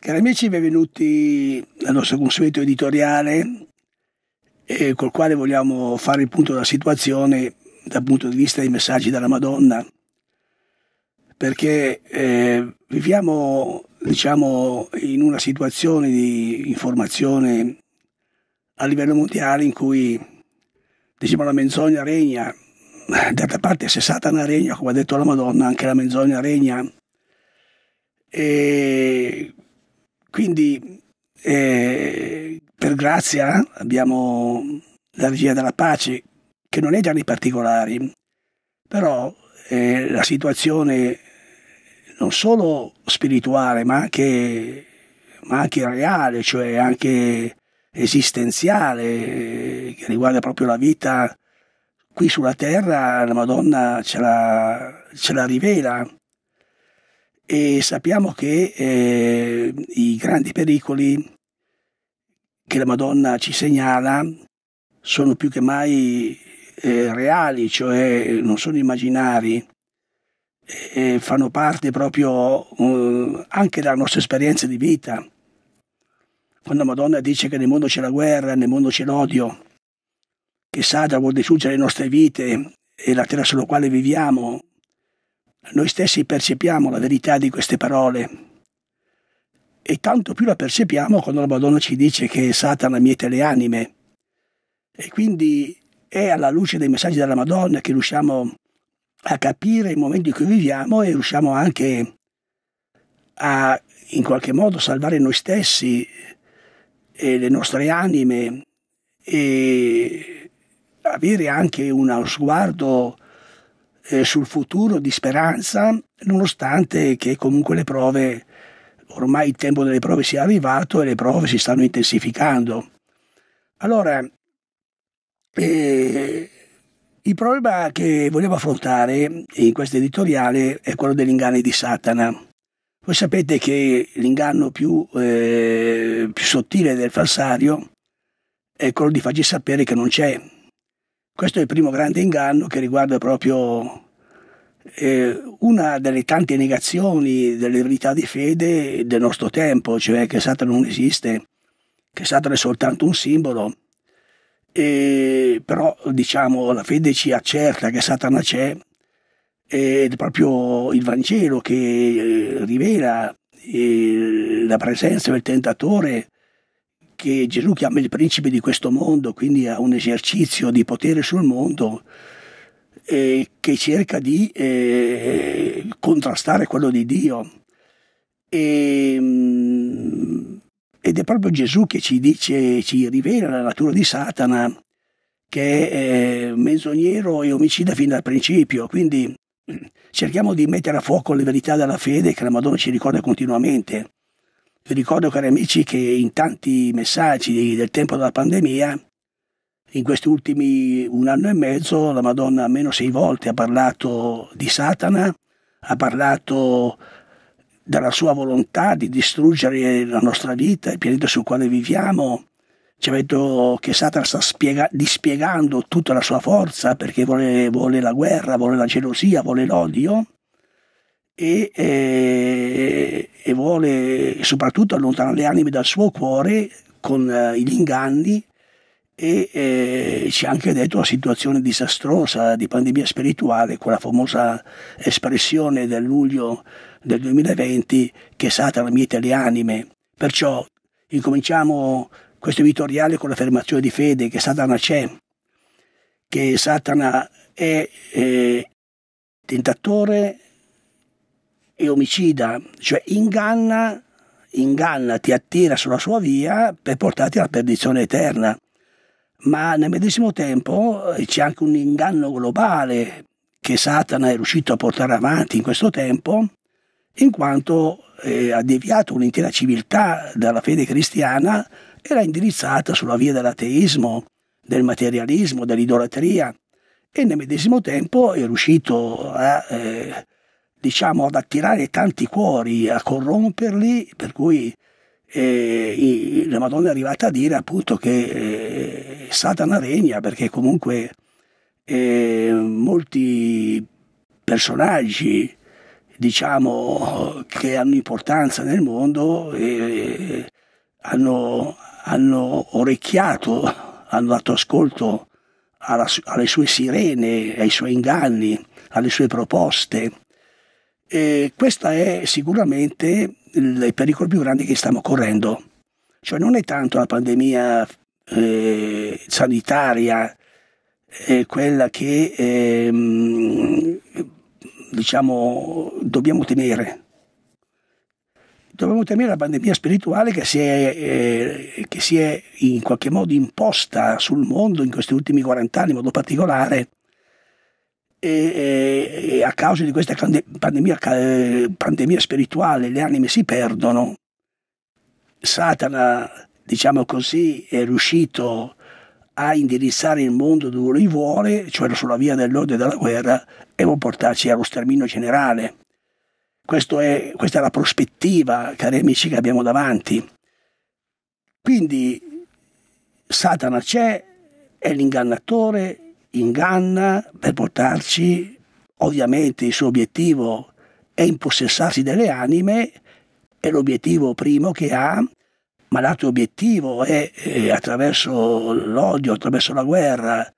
Cari amici, benvenuti al nostro consueto editoriale eh, col quale vogliamo fare il punto della situazione dal punto di vista dei messaggi della Madonna, perché eh, viviamo diciamo, in una situazione di informazione a livello mondiale in cui diciamo, la menzogna regna, d'altra parte se Satana regna, come ha detto la Madonna, anche la menzogna regna. E quindi eh, per grazia abbiamo la regia della pace che non è già nei particolari, però eh, la situazione non solo spirituale ma anche, ma anche reale, cioè anche esistenziale, eh, che riguarda proprio la vita qui sulla terra, la Madonna ce la, ce la rivela e sappiamo che eh, i grandi pericoli che la Madonna ci segnala sono più che mai eh, reali, cioè non sono immaginari, eh, fanno parte proprio eh, anche della nostra esperienza di vita. Quando la Madonna dice che nel mondo c'è la guerra, nel mondo c'è l'odio, che Sada vuol distruggere le nostre vite e la terra sulla quale viviamo noi stessi percepiamo la verità di queste parole e tanto più la percepiamo quando la Madonna ci dice che Satana miete le anime. E quindi è alla luce dei messaggi della Madonna che riusciamo a capire il momento in cui viviamo e riusciamo anche a in qualche modo salvare noi stessi e le nostre anime e avere anche uno sguardo eh, sul futuro di speranza, nonostante che comunque le prove, ormai il tempo delle prove sia arrivato e le prove si stanno intensificando. Allora, eh, il problema che volevo affrontare in questo editoriale è quello degli inganni di Satana. Voi sapete che l'inganno più, eh, più sottile del falsario è quello di farci sapere che non c'è, questo è il primo grande inganno che riguarda proprio eh, una delle tante negazioni delle verità di fede del nostro tempo, cioè che Satana non esiste, che Satana è soltanto un simbolo. E, però diciamo la fede ci accerta che Satana c'è ed è proprio il Vangelo che eh, rivela eh, la presenza del tentatore che Gesù chiama il principe di questo mondo, quindi ha un esercizio di potere sul mondo eh, che cerca di eh, contrastare quello di Dio. E, mm, ed è proprio Gesù che ci dice, ci rivela la natura di Satana, che è eh, menzognero e omicida fin dal principio. Quindi mm, cerchiamo di mettere a fuoco le verità della fede che la Madonna ci ricorda continuamente. Vi ricordo, cari amici, che in tanti messaggi del tempo della pandemia, in questi ultimi un anno e mezzo, la Madonna almeno sei volte ha parlato di Satana, ha parlato della sua volontà di distruggere la nostra vita, il pianeta sul quale viviamo. Ci ha detto che Satana sta spiega- dispiegando tutta la sua forza perché vuole, vuole la guerra, vuole la gelosia, vuole l'odio e, eh, e vuole soprattutto allontanare le anime dal suo cuore con eh, gli inganni e eh, ci ha anche detto la situazione disastrosa di pandemia spirituale, quella famosa espressione del luglio del 2020 che Satana miete le anime. Perciò incominciamo questo editoriale con l'affermazione di fede che Satana c'è, che Satana è eh, tentatore, è omicida, cioè inganna, inganna, ti attira sulla sua via per portarti alla perdizione eterna. Ma nel medesimo tempo eh, c'è anche un inganno globale che Satana è riuscito a portare avanti in questo tempo, in quanto eh, ha deviato un'intera civiltà dalla fede cristiana e l'ha indirizzata sulla via dell'ateismo, del materialismo, dell'idolatria e nel medesimo tempo è riuscito a eh, diciamo, ad attirare tanti cuori, a corromperli, per cui eh, la Madonna è arrivata a dire appunto che eh, Satana regna, perché comunque eh, molti personaggi, diciamo, che hanno importanza nel mondo, eh, hanno, hanno orecchiato, hanno dato ascolto alla, alle sue sirene, ai suoi inganni, alle sue proposte e questa è sicuramente il pericolo più grande che stiamo correndo. Cioè non è tanto la pandemia eh, sanitaria, eh, quella che eh, diciamo dobbiamo temere. Dobbiamo temere la pandemia spirituale che si, è, eh, che si è in qualche modo imposta sul mondo in questi ultimi 40 anni in modo particolare e, e a causa di questa pandemia, eh, pandemia spirituale le anime si perdono. Satana, diciamo così, è riuscito a indirizzare il mondo dove lui vuole, cioè sulla via dell'ordine e della guerra, e può portarci allo sterminio generale. È, questa è la prospettiva, cari amici, che abbiamo davanti. Quindi Satana c'è, è l'ingannatore, inganna per portarci, ovviamente il suo obiettivo è impossessarsi delle anime, è l'obiettivo primo che ha, ma l'altro obiettivo è, eh, attraverso l'odio, attraverso la guerra,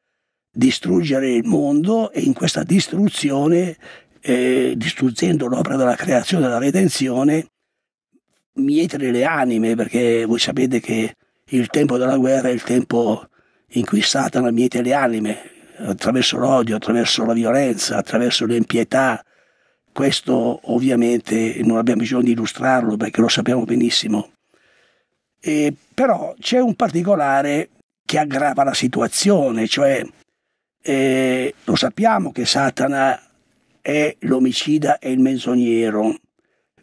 distruggere il mondo e in questa distruzione, eh, distruggendo l'opera della creazione e della redenzione, mietere le anime, perché voi sapete che il tempo della guerra è il tempo in cui Satana miete le anime, attraverso l'odio, attraverso la violenza, attraverso l'impietà. Questo ovviamente non abbiamo bisogno di illustrarlo perché lo sappiamo benissimo. E, però c'è un particolare che aggrava la situazione, cioè eh, lo sappiamo che Satana è l'omicida e il menzognero.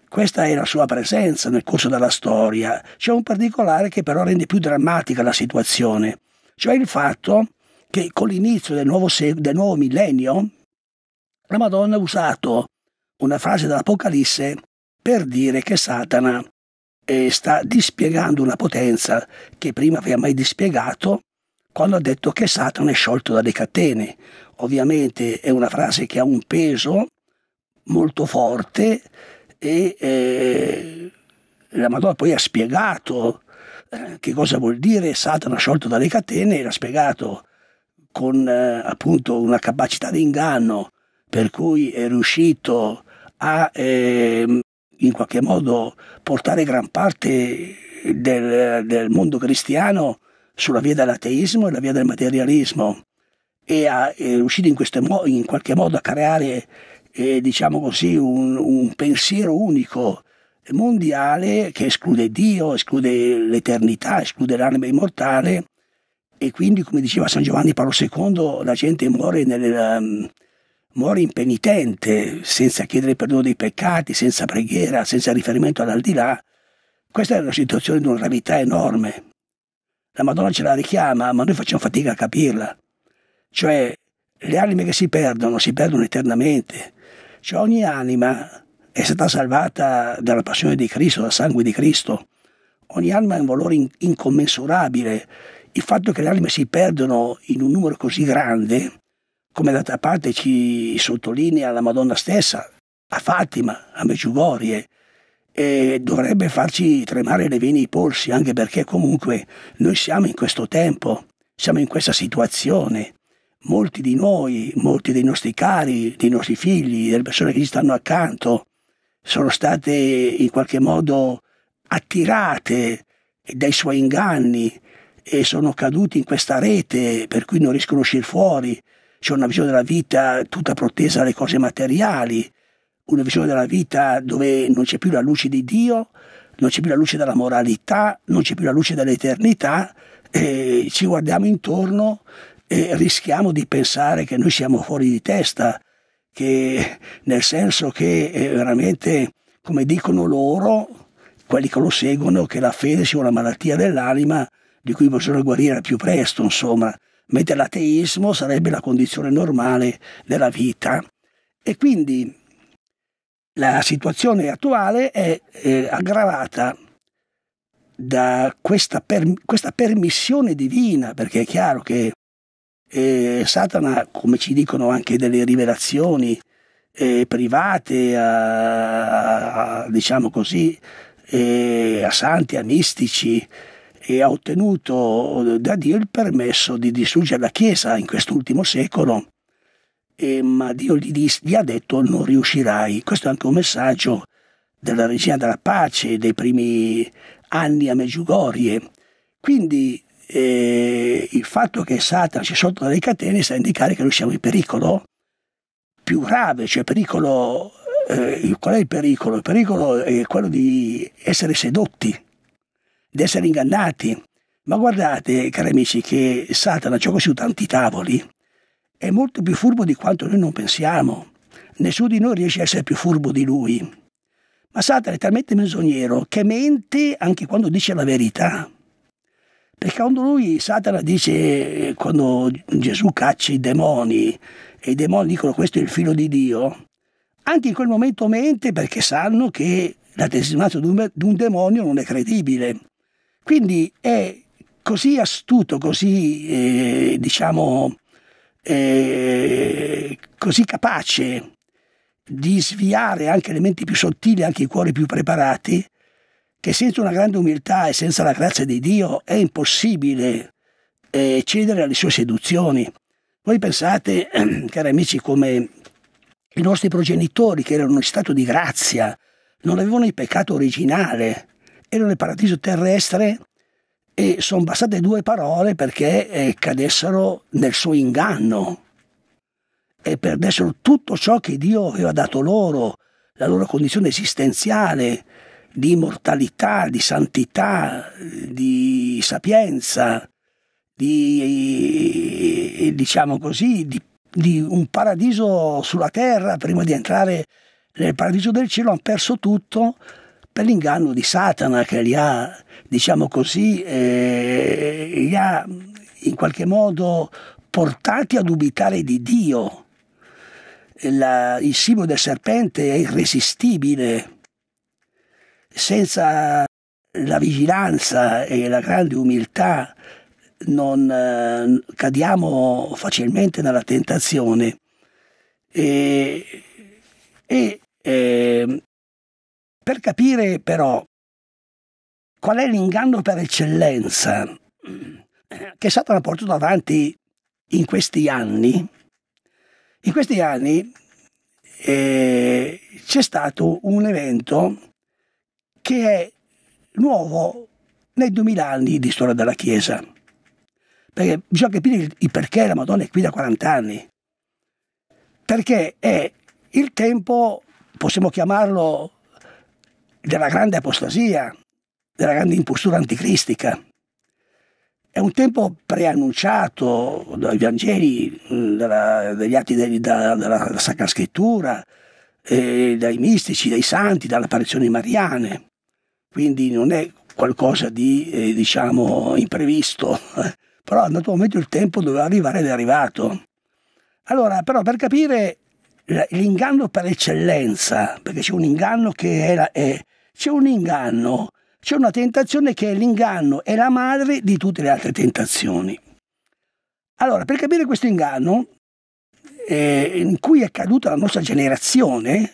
Questa è la sua presenza nel corso della storia. C'è un particolare che però rende più drammatica la situazione, cioè il fatto che con l'inizio del nuovo, se- del nuovo millennio la Madonna ha usato una frase dell'Apocalisse per dire che Satana eh, sta dispiegando una potenza che prima aveva mai dispiegato quando ha detto che Satana è sciolto dalle catene. Ovviamente è una frase che ha un peso molto forte e eh, la Madonna poi ha spiegato eh, che cosa vuol dire Satana sciolto dalle catene e l'ha spiegato con eh, appunto una capacità di inganno, per cui è riuscito a eh, in qualche modo portare gran parte del, del, mondo cristiano sulla via dell'ateismo e la via del materialismo e a, è riuscito in, mo- in, qualche modo a creare eh, diciamo così, un, un pensiero unico mondiale che esclude Dio, esclude l'eternità, esclude l'anima immortale e quindi, come diceva San Giovanni Paolo II, la gente muore, nel, ehm, muore impenitente, senza chiedere perdono dei peccati, senza preghiera, senza riferimento all'aldilà. Questa è una situazione di una gravità enorme. La Madonna ce la richiama, ma noi facciamo fatica a capirla. Cioè, le anime che si perdono, si perdono eternamente. Cioè, ogni anima è stata salvata dalla passione di Cristo, dal sangue di Cristo. Ogni anima ha un valore incommensurabile il fatto che le anime si perdono in un numero così grande, come d'altra parte ci sottolinea la Madonna stessa, a Fatima, a Meciugorie, e dovrebbe farci tremare le vene i polsi, anche perché comunque noi siamo in questo tempo, siamo in questa situazione. Molti di noi, molti dei nostri cari, dei nostri figli, delle persone che ci stanno accanto, sono state in qualche modo attirate dai suoi inganni, e sono caduti in questa rete per cui non riescono a uscire fuori. C'è una visione della vita tutta protesa alle cose materiali, una visione della vita dove non c'è più la luce di Dio, non c'è più la luce della moralità, non c'è più la luce dell'eternità, e ci guardiamo intorno e rischiamo di pensare che noi siamo fuori di testa, che, nel senso che eh, veramente, come dicono loro, quelli che lo seguono, che la fede sia una malattia dell'anima di cui bisogna guarire più presto, insomma, mentre l'ateismo sarebbe la condizione normale della vita. E quindi la situazione attuale è eh, aggravata da questa, per, questa, permissione divina, perché è chiaro che eh, Satana, come ci dicono anche delle rivelazioni eh, private, a, a, diciamo così, eh, a santi, a mistici, e ha ottenuto da Dio il permesso di distruggere la Chiesa in quest'ultimo secolo, e, ma Dio gli, gli ha detto non riuscirai. Questo è anche un messaggio della regina della pace dei primi anni a Meggiugorie. Quindi eh, il fatto che Satana ci sotto le catene sta a indicare che noi siamo in pericolo più grave, cioè pericolo, eh, qual è il pericolo? Il pericolo è quello di essere sedotti di essere ingannati. Ma guardate, cari amici, che Satana gioca su tanti tavoli. È molto più furbo di quanto noi non pensiamo. Nessuno di noi riesce a essere più furbo di lui. Ma Satana è talmente menzognero che mente anche quando dice la verità. Perché quando lui, Satana dice, eh, quando Gesù caccia i demoni e i demoni dicono questo è il figlio di Dio, anche in quel momento mente perché sanno che la testimonianza di un demonio non è credibile. Quindi è così astuto, così eh, diciamo eh, così capace di sviare anche le menti più sottili, anche i cuori più preparati, che senza una grande umiltà e senza la grazia di Dio è impossibile eh, cedere alle sue seduzioni. Voi pensate, cari amici, come i nostri progenitori, che erano in stato di grazia, non avevano il peccato originale, ero nel paradiso terrestre e sono bastate due parole perché eh, cadessero nel suo inganno e perdessero tutto ciò che Dio aveva dato loro, la loro condizione esistenziale di immortalità, di santità, di sapienza, di, eh, diciamo così, di, di un paradiso sulla terra prima di entrare nel paradiso del cielo, hanno perso tutto per l'inganno di Satana che li ha, diciamo così, eh, li ha in qualche modo portati a dubitare di Dio. La, il simbolo del serpente è irresistibile. Senza la vigilanza e la grande umiltà non eh, cadiamo facilmente nella tentazione. E, e eh, per capire però qual è l'inganno per eccellenza che è stato portato avanti in questi anni, in questi anni eh, c'è stato un evento che è nuovo nei 2000 anni di storia della Chiesa. Perché bisogna capire il perché la Madonna è qui da 40 anni. Perché è il tempo, possiamo chiamarlo della grande apostasia, della grande impostura anticristica. È un tempo preannunciato dai Vangeli, mm, dalla, dagli atti degli, da, dalla, Sacra Scrittura, eh, dai mistici, dai santi, dalle apparizioni mariane. Quindi non è qualcosa di, eh, diciamo, imprevisto, però certo momento il tempo doveva arrivare ed è arrivato. Allora, però per capire l'inganno per eccellenza, perché c'è un inganno che è, la, è c'è un inganno, c'è una tentazione che è l'inganno, è la madre di tutte le altre tentazioni. Allora, per capire questo inganno, eh, in cui è caduta la nostra generazione,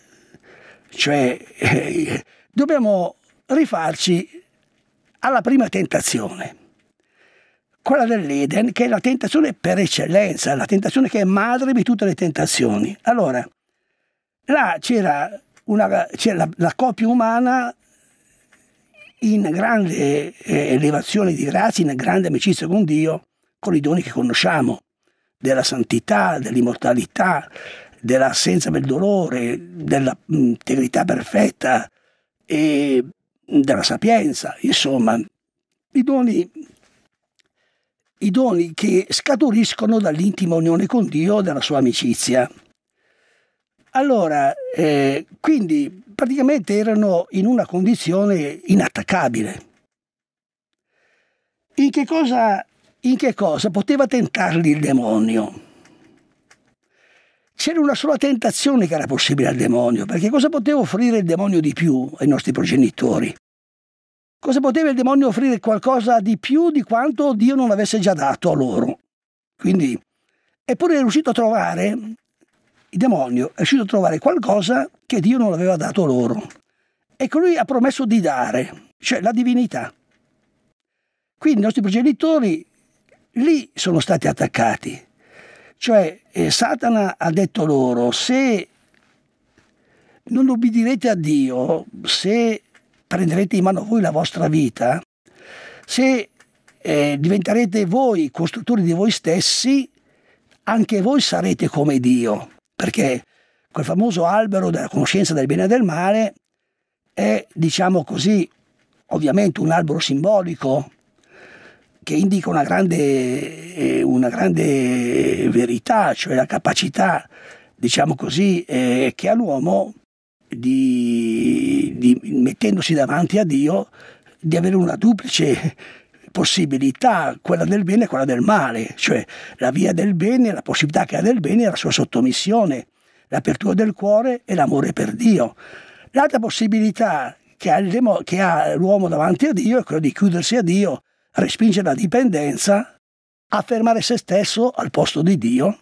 cioè eh, dobbiamo rifarci alla prima tentazione, quella dell'Eden, che è la tentazione per eccellenza, la tentazione che è madre di tutte le tentazioni. Allora, là c'era una, cioè la, la coppia umana in grande eh, elevazione di grazie, in grande amicizia con Dio, con i doni che conosciamo, della santità, dell'immortalità, dell'assenza del dolore, dell'integrità mm, perfetta e della sapienza, insomma, i doni, i doni che scaturiscono dall'intima unione con Dio e dalla sua amicizia. Allora, eh, quindi praticamente erano in una condizione inattaccabile. In che cosa, in che cosa poteva tentarli il demonio? C'era una sola tentazione che era possibile al demonio, perché cosa poteva offrire il demonio di più ai nostri progenitori? Cosa poteva il demonio offrire qualcosa di più di quanto Dio non avesse già dato a loro? Quindi, eppure è riuscito a trovare il demonio è riuscito a trovare qualcosa che Dio non aveva dato loro. Ecco, lui ha promesso di dare, cioè la divinità. Quindi i nostri progenitori lì sono stati attaccati. Cioè eh, Satana ha detto loro, se non obbedirete a Dio, se prenderete in mano voi la vostra vita, se eh, diventerete voi costruttori di voi stessi, anche voi sarete come Dio perché quel famoso albero della conoscenza del bene e del male è, diciamo così, ovviamente un albero simbolico che indica una grande, eh, una grande verità, cioè la capacità, diciamo così, eh, che ha l'uomo di, di, mettendosi davanti a Dio, di avere una duplice possibilità, quella del bene e quella del male, cioè la via del bene, la possibilità che ha del bene è la sua sottomissione, l'apertura del cuore e l'amore per Dio. L'altra possibilità che ha, l'uomo davanti a Dio è quella di chiudersi a Dio, respingere la dipendenza, affermare se stesso al posto di Dio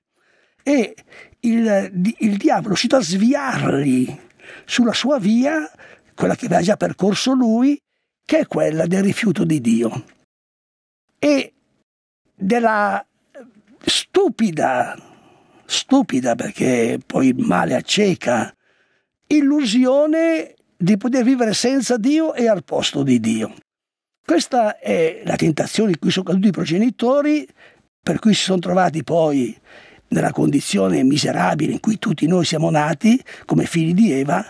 e il, il diavolo è dà a sviarli sulla sua via, quella che aveva già percorso lui, che è quella del rifiuto di Dio e della stupida, stupida perché poi male acceca, illusione di poter vivere senza Dio e al posto di Dio. Questa è la tentazione in cui sono caduti i progenitori, per cui si sono trovati poi nella condizione miserabile in cui tutti noi siamo nati come figli di Eva,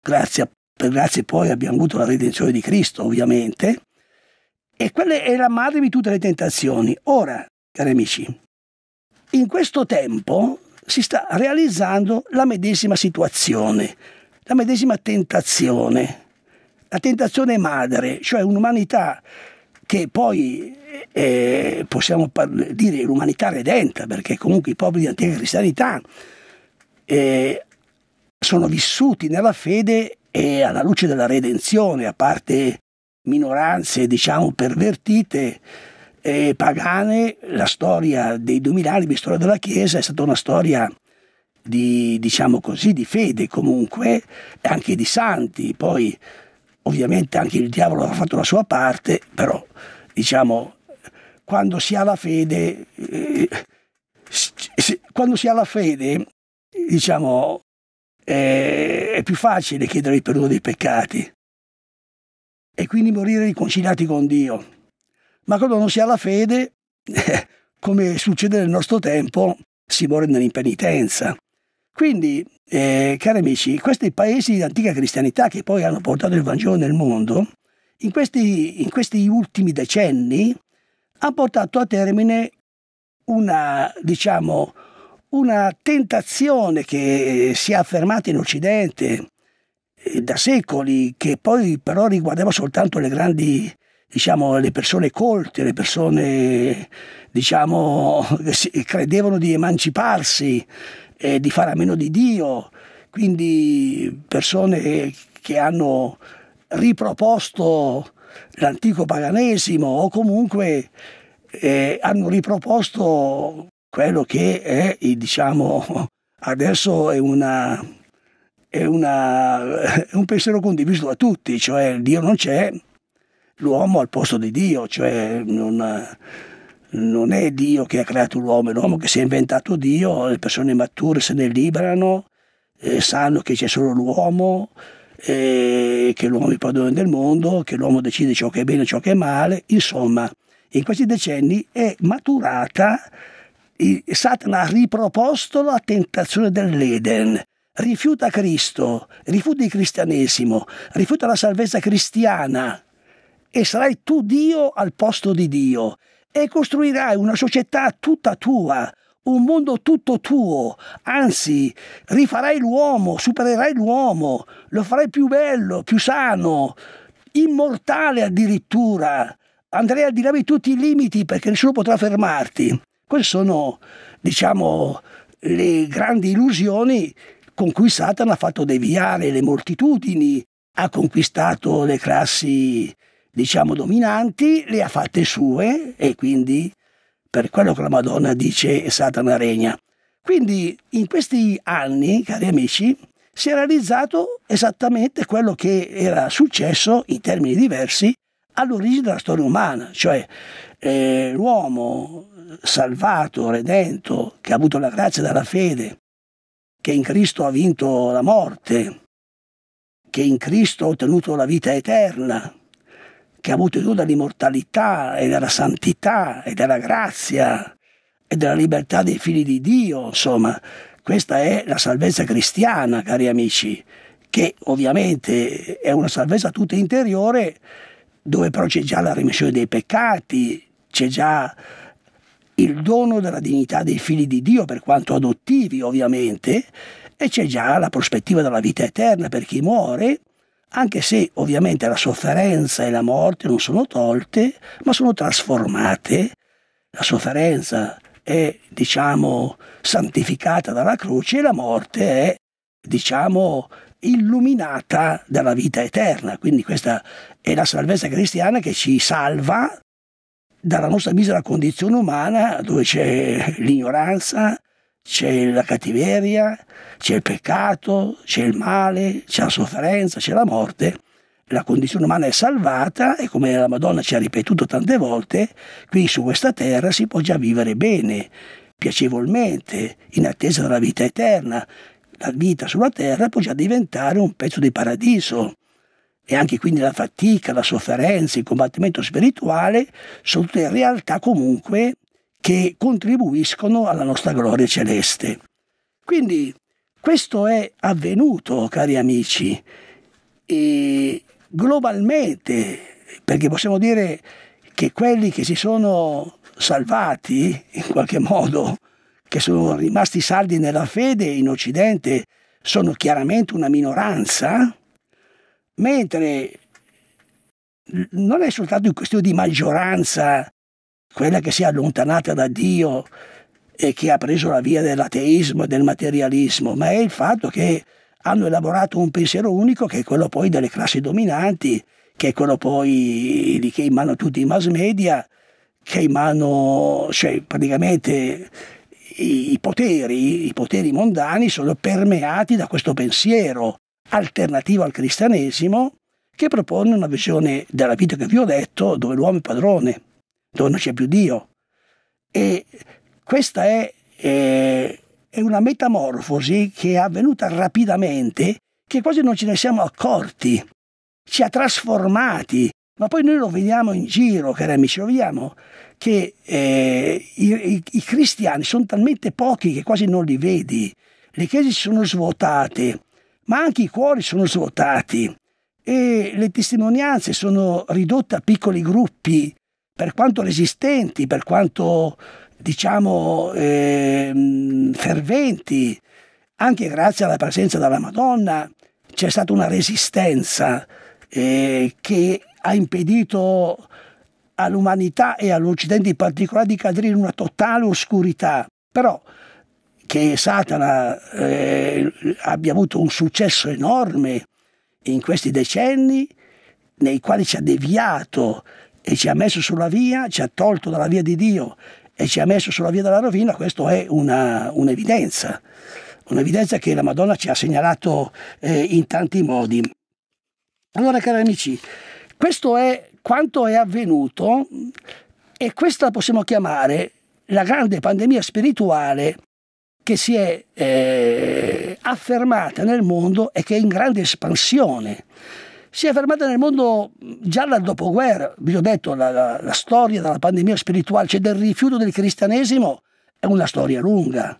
grazie, per grazie poi abbiamo avuto la redenzione di Cristo ovviamente, e quella è la madre di tutte le tentazioni. Ora, cari amici, in questo tempo si sta realizzando la medesima situazione, la medesima tentazione, la tentazione madre, cioè un'umanità che poi eh, eh possiamo dire l'umanità redenta, perché comunque i popoli di antica cristianità eh, sono vissuti nella fede e alla luce della redenzione, a parte minoranze diciamo pervertite e pagane, la storia dei anni la storia della Chiesa è stata una storia di, diciamo così, di fede comunque, anche di santi, poi ovviamente anche il diavolo ha fatto la sua parte, però diciamo quando si ha la fede, eh, quando si ha la fede, diciamo, eh, è più facile chiedere il perdono dei peccati e quindi morire riconciliati con Dio. Ma quando non si ha la fede, come succede nel nostro tempo, si muore nell'impenitenza. Quindi, eh, cari amici, questi paesi di antica cristianità che poi hanno portato il Vangelo nel mondo, in questi, in questi ultimi decenni, hanno portato a termine una, diciamo, una tentazione che si è affermata in Occidente, eh, da secoli, che poi però riguardava soltanto le grandi, diciamo, le persone colte, le persone, diciamo, che credevano di emanciparsi, eh, di fare a meno di Dio, quindi persone che hanno riproposto l'antico paganesimo o comunque eh, hanno riproposto quello che è, eh, diciamo, adesso è una è, una, è un pensiero condiviso da tutti, cioè Dio non c'è, l'uomo al posto di Dio, cioè non, non è Dio che ha creato l'uomo, è l'uomo che si è inventato Dio, le persone mature se ne liberano, eh, sanno che c'è solo l'uomo, eh, che l'uomo è il padrone del mondo, che l'uomo decide ciò che è bene e ciò che è male, insomma, in questi decenni è maturata, Satana ha riproposto la tentazione dell'Eden, rifiuta Cristo, rifiuta il cristianesimo, rifiuta la salvezza cristiana e sarai tu Dio al posto di Dio e costruirai una società tutta tua, un mondo tutto tuo, anzi rifarai l'uomo, supererai l'uomo, lo farai più bello, più sano, immortale addirittura, andrai al di là di tutti i limiti perché nessuno potrà fermarti. Queste sono, diciamo, le grandi illusioni con cui Satana ha fatto deviare le moltitudini, ha conquistato le classi, diciamo, dominanti, le ha fatte sue e quindi per quello che la Madonna dice Satana regna. Quindi in questi anni, cari amici, si è realizzato esattamente quello che era successo in termini diversi all'origine della storia umana, cioè eh, l'uomo salvato, redento, che ha avuto la grazia dalla fede che in Cristo ha vinto la morte, che in Cristo ha ottenuto la vita eterna, che ha avuto dall'immortalità e della santità e della grazia e della libertà dei figli di Dio, insomma, questa è la salvezza cristiana, cari amici, che ovviamente è una salvezza tutta interiore, dove però c'è già la remissione dei peccati, c'è già il dono della dignità dei figli di Dio, per quanto adottivi ovviamente, e c'è già la prospettiva della vita eterna per chi muore, anche se ovviamente la sofferenza e la morte non sono tolte, ma sono trasformate. La sofferenza è, diciamo, santificata dalla croce e la morte è, diciamo, illuminata dalla vita eterna. Quindi questa è la salvezza cristiana che ci salva dalla nostra misera condizione umana dove c'è l'ignoranza, c'è la cattiveria, c'è il peccato, c'è il male, c'è la sofferenza, c'è la morte. La condizione umana è salvata e come la Madonna ci ha ripetuto tante volte, qui su questa terra si può già vivere bene, piacevolmente, in attesa della vita eterna. La vita sulla terra può già diventare un pezzo di paradiso e anche quindi la fatica, la sofferenza, il combattimento spirituale sono tutte realtà comunque che contribuiscono alla nostra gloria celeste. Quindi questo è avvenuto, cari amici, e globalmente, perché possiamo dire che quelli che si sono salvati in qualche modo, che sono rimasti saldi nella fede in Occidente, sono chiaramente una minoranza, Mentre non è soltanto in questione di maggioranza quella che si è allontanata da Dio e che ha preso la via dell'ateismo e del materialismo, ma è il fatto che hanno elaborato un pensiero unico che è quello poi delle classi dominanti, che è quello poi di che in mano tutti i mass media, che in mano, cioè praticamente i, poteri, i poteri mondani sono permeati da questo pensiero alternativa al cristianesimo che propone una visione della vita che vi ho detto, dove l'uomo è padrone, dove non c'è più Dio. E questa è, è, è una metamorfosi che è avvenuta rapidamente, che quasi non ce ne siamo accorti, ci ha trasformati, ma poi noi lo vediamo in giro, cari amici, lo vediamo che eh, i, i, cristiani sono talmente pochi che quasi non li vedi. Le chiese si sono svuotate, ma anche i cuori sono svuotati e le testimonianze sono ridotte a piccoli gruppi, per quanto resistenti, per quanto diciamo eh, ferventi, anche grazie alla presenza della Madonna c'è stata una resistenza eh, che ha impedito all'umanità e all'Occidente in particolare di cadere in una totale oscurità. Però che Satana eh, abbia avuto un successo enorme in questi decenni nei quali ci ha deviato e ci ha messo sulla via, ci ha tolto dalla via di Dio e ci ha messo sulla via della rovina, questo è un'evidenza, un'evidenza che la Madonna ci ha segnalato eh, in tanti modi. Allora cari amici, questo è quanto è avvenuto e questa possiamo chiamare la grande pandemia spirituale che si è eh, affermata nel mondo e che è in grande espansione. Si è affermata nel mondo già dal dopoguerra, vi ho detto, la, la, la storia della pandemia spirituale, cioè del rifiuto del cristianesimo, è una storia lunga.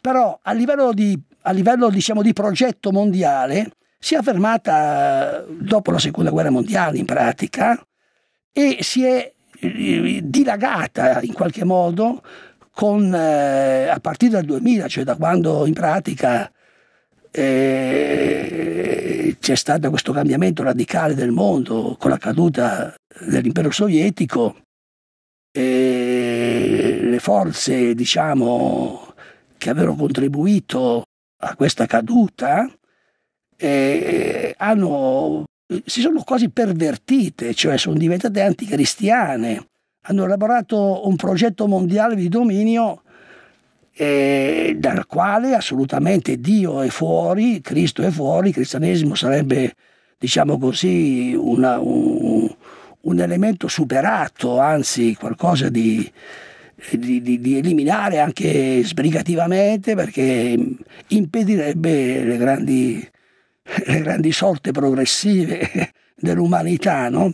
Però a livello di, a livello, diciamo, di progetto mondiale si è affermata eh, dopo la seconda guerra mondiale in pratica e si è eh, dilagata in qualche modo con, eh, a partire dal 2000, cioè da quando in pratica eh, c'è stato questo cambiamento radicale del mondo con la caduta dell'impero sovietico, eh, le forze diciamo, che avevano contribuito a questa caduta eh, hanno, si sono quasi pervertite, cioè sono diventate anticristiane hanno elaborato un progetto mondiale di dominio eh, dal quale assolutamente Dio è fuori, Cristo è fuori, il cristianesimo sarebbe, diciamo così, una, un, un, elemento superato, anzi qualcosa di, di, di, di, eliminare anche sbrigativamente perché impedirebbe le grandi, le grandi sorte progressive dell'umanità. No?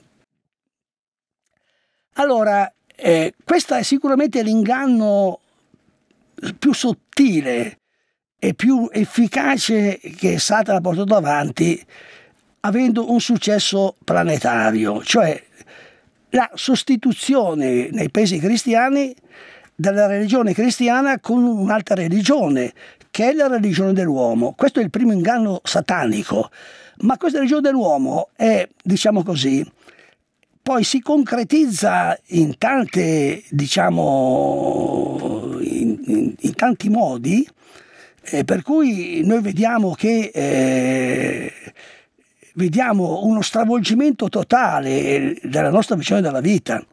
Allora, eh, questo è sicuramente l'inganno più sottile e più efficace che Satana ha portato avanti avendo un successo planetario, cioè la sostituzione nei paesi cristiani della religione cristiana con un'altra religione, che è la religione dell'uomo. Questo è il primo inganno satanico, ma questa religione dell'uomo è, diciamo così, poi si concretizza in tante, diciamo, in, in, in tanti modi, eh, per cui noi vediamo che eh, vediamo uno stravolgimento totale della nostra visione della vita,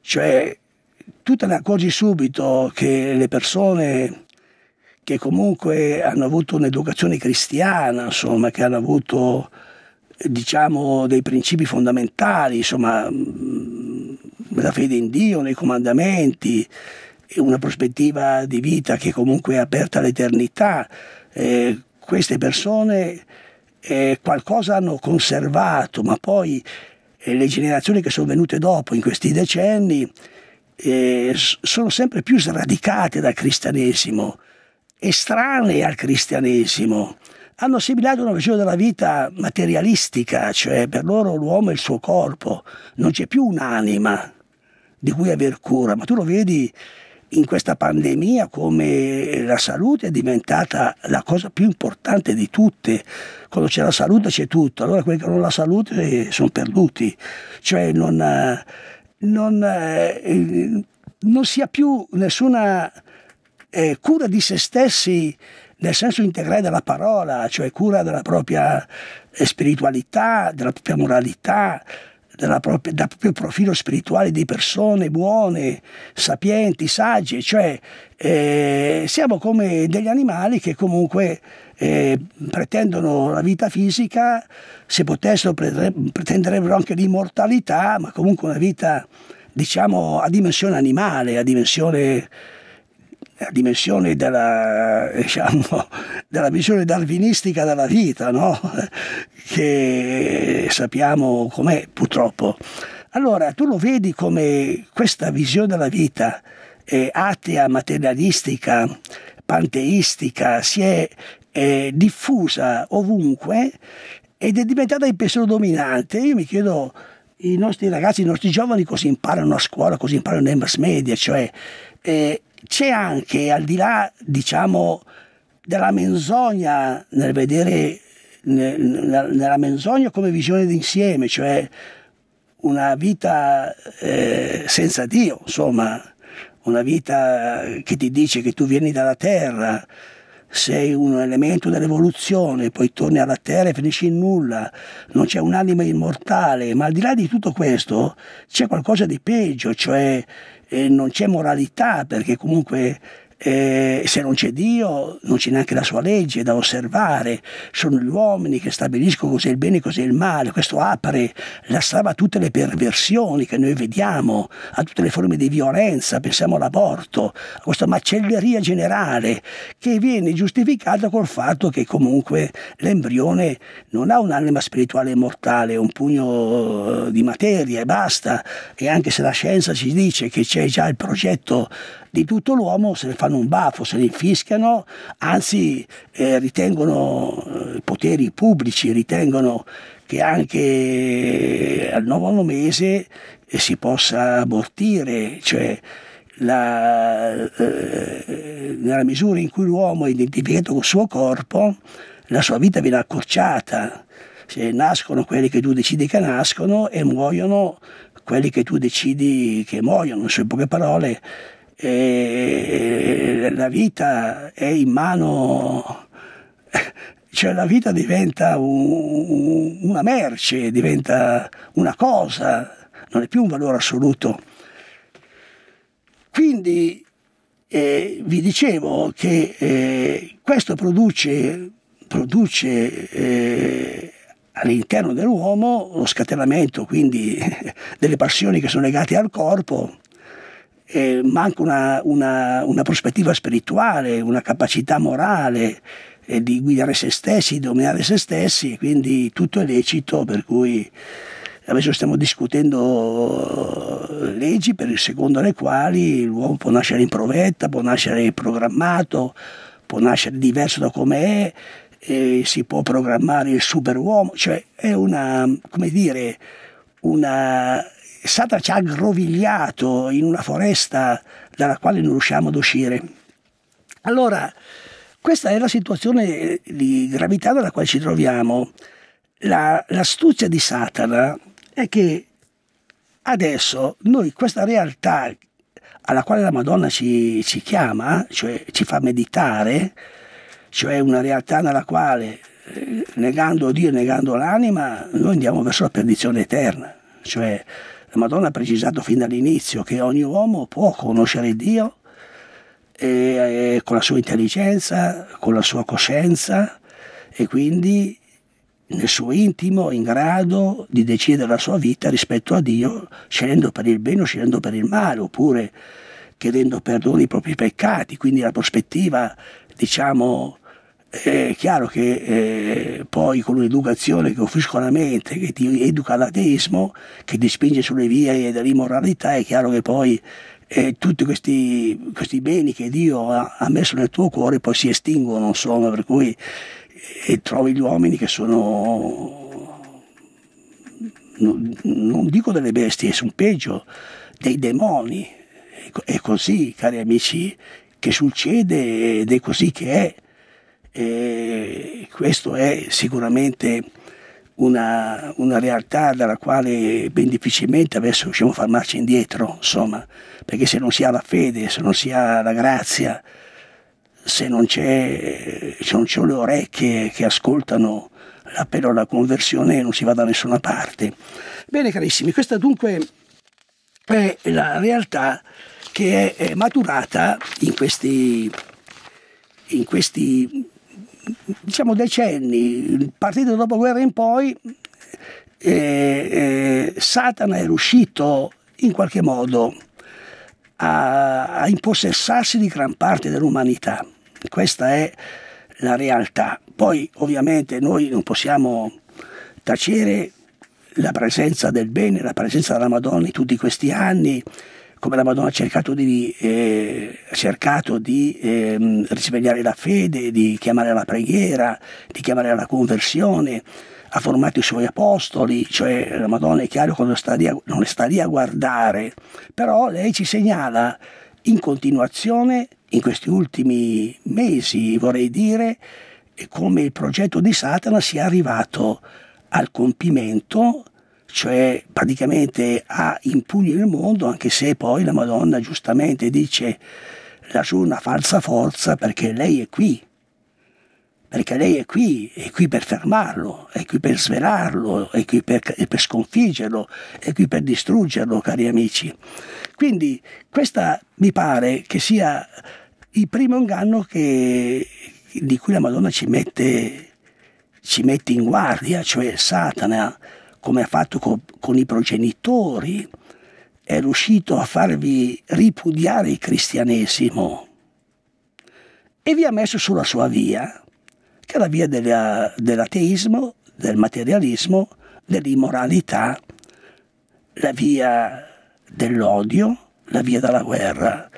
cioè tu te ne accorgi subito che le persone che comunque hanno avuto un'educazione cristiana, insomma, che hanno avuto diciamo, dei principi fondamentali, insomma, mm, la fede in Dio, nei comandamenti, una prospettiva di vita che comunque è aperta all'eternità. Eh, queste persone eh, qualcosa hanno conservato, ma poi eh, le generazioni che sono venute dopo, in questi decenni, eh, sono sempre più sradicate dal cristianesimo, estranee al cristianesimo hanno assimilato una visione della vita materialistica, cioè per loro l'uomo è il suo corpo, non c'è più un'anima di cui aver cura, ma tu lo vedi in questa pandemia come la salute è diventata la cosa più importante di tutte. Quando c'è la salute c'è tutto, allora quelli che non hanno la salute sono perduti, cioè non, non, eh, non si ha più nessuna eh, cura di se stessi nel senso integrale della parola, cioè cura della propria spiritualità, della propria moralità, della propria, dal proprio profilo spirituale di persone buone, sapienti, sagge, cioè eh, siamo come degli animali che comunque eh, pretendono la vita fisica, se potessero pretenderebbero anche l'immortalità, ma comunque una vita diciamo a dimensione animale, a dimensione la dimensione della, eh, diciamo, della visione darwinistica della vita, no? che sappiamo com'è purtroppo. Allora tu lo vedi come questa visione della vita eh, atea, materialistica, panteistica, si è eh, diffusa ovunque ed è diventata il pensiero dominante. Io mi chiedo, i nostri ragazzi, i nostri giovani così imparano a scuola, così imparano nei mass media, cioè eh, c'è anche, al di là, diciamo, della menzogna nel vedere, nella menzogna come visione d'insieme, cioè una vita eh, senza Dio, insomma, una vita che ti dice che tu vieni dalla terra, sei un elemento dell'evoluzione, poi torni alla terra e finisci in nulla, non c'è un'anima immortale, ma al di là di tutto questo c'è qualcosa di peggio, cioè non c'è moralità perché comunque eh, se non c'è Dio non c'è neanche la sua legge da osservare, sono gli uomini che stabiliscono cos'è il bene e cos'è il male, questo apre la strada a tutte le perversioni che noi vediamo, a tutte le forme di violenza, pensiamo all'aborto, a questa macelleria generale che viene giustificata col fatto che comunque l'embrione non ha un'anima spirituale immortale, un pugno eh, di materia e basta, e anche se la scienza ci dice che c'è già il progetto di tutto l'uomo se ne fanno un baffo, se ne infischiano, anzi eh, ritengono eh, i poteri pubblici, ritengono che anche al nono mese eh, si possa abortire, cioè la, eh, nella misura in cui l'uomo è identificato col suo corpo, la sua vita viene accorciata. Cioè, nascono quelli che tu decidi che nascono e muoiono quelli che tu decidi che muoiono. In poche parole, e la vita è in mano, cioè la vita diventa un, una merce, diventa una cosa, non è più un valore assoluto. Quindi eh, vi dicevo che eh, questo produce, produce eh, all'interno dell'uomo lo scatenamento quindi delle passioni che sono legate al corpo eh, manca una, una, una prospettiva spirituale, una capacità morale eh, di guidare se stessi, di dominare se stessi, quindi tutto è lecito, per cui adesso stiamo discutendo eh, leggi per, secondo le quali l'uomo può nascere in provetta, può nascere programmato, può nascere diverso da come è, e si può programmare il superuomo, cioè è una, come dire, una Satana ci ha aggrovigliato in una foresta dalla quale non riusciamo ad uscire. Allora, questa è la situazione eh, di gravità nella quale ci troviamo. La, l'astuzia di Satana è che adesso noi questa realtà alla quale la Madonna ci, ci chiama, cioè ci fa meditare, cioè una realtà nella quale eh, negando Dio e negando l'anima noi andiamo verso la perdizione eterna, cioè la Madonna ha precisato fin dall'inizio che ogni uomo può conoscere Dio e, e, con la sua intelligenza, con la sua coscienza e quindi nel suo intimo in grado di decidere la sua vita rispetto a Dio, scegliendo per il bene o scegliendo per il male, oppure chiedendo perdono ai propri peccati, quindi la prospettiva, diciamo, è chiaro che eh, poi con un'educazione che offrisce la mente, che ti educa all'ateismo, che ti spinge sulle vie dell'immoralità, è chiaro che poi eh, tutti questi, questi, beni che Dio ha, ha, messo nel tuo cuore poi si estinguono, insomma, per cui eh, trovi gli uomini che sono, non, non dico delle bestie, sono peggio, dei demoni. Ecco, è così, cari amici, che succede ed è così che è e questo è sicuramente una, una, realtà dalla quale ben difficilmente adesso riusciamo a far marcia indietro, insomma, perché se non si ha la fede, se non si ha la grazia, se non, c'è, se non ci le orecchie che ascoltano l'appello alla conversione, non si va da nessuna parte. Bene, carissimi, questa dunque è la realtà che è maturata in questi, in questi diciamo decenni, partito dopo guerra in poi, eh, eh, Satana è riuscito in qualche modo a, a impossessarsi di gran parte dell'umanità. Questa è la realtà. Poi ovviamente noi non possiamo tacere la presenza del bene, la presenza della Madonna in tutti questi anni, come la Madonna ha cercato di, eh, cercato di eh, risvegliare la fede, di chiamare alla preghiera, di chiamare alla conversione, ha formato i suoi apostoli, cioè la Madonna è chiaro quando non sta lì a, sta lì a guardare, però lei ci segnala in continuazione, in questi ultimi mesi vorrei dire, come il progetto di Satana sia arrivato al compimento cioè praticamente ha in pugno il mondo, anche se poi la Madonna giustamente dice lasciò una falsa forza perché lei è qui, perché lei è qui, è qui per fermarlo, è qui per svelarlo, è qui per, è per sconfiggerlo, è qui per distruggerlo, cari amici. Quindi questa mi pare che sia il primo inganno che, di cui la Madonna ci mette, ci mette in guardia, cioè Satana come ha fatto con, con i progenitori, è riuscito a farvi ripudiare il cristianesimo e vi ha messo sulla sua via, che è la via della, dell'ateismo, del materialismo, dell'immoralità, la via dell'odio, la via della guerra.